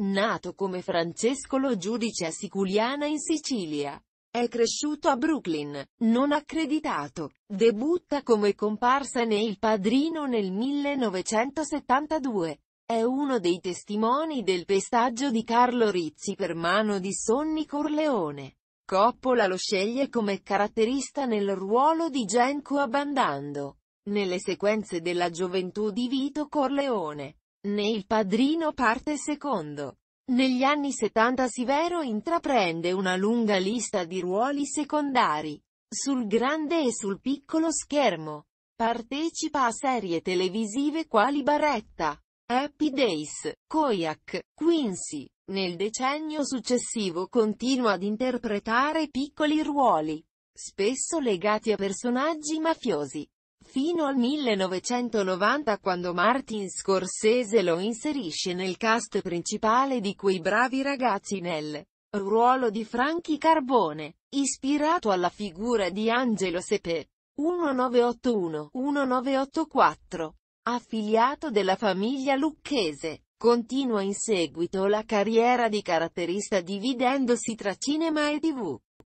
Nato come Francesco Lo Giudice a Siculiana in Sicilia. È cresciuto a Brooklyn, non accreditato, debutta come comparsa ne Il Padrino nel 1972. È uno dei testimoni del pestaggio di Carlo Rizzi per mano di Sonny Corleone. Coppola lo sceglie come caratterista nel ruolo di Genco Abbandando, nelle sequenze della gioventù di Vito Corleone. Né il padrino parte secondo. Negli anni 70 Sivero intraprende una lunga lista di ruoli secondari, sul grande e sul piccolo schermo. Partecipa a serie televisive quali Barretta, Happy Days, Koyak, Quincy. Nel decennio successivo continua ad interpretare piccoli ruoli, spesso legati a personaggi mafiosi fino al 1990 quando Martin Scorsese lo inserisce nel cast principale di Quei bravi ragazzi nel ruolo di Franchi Carbone, ispirato alla figura di Angelo Sepe, 1981-1984, affiliato della famiglia lucchese. Continua in seguito la carriera di caratterista dividendosi tra cinema e tv.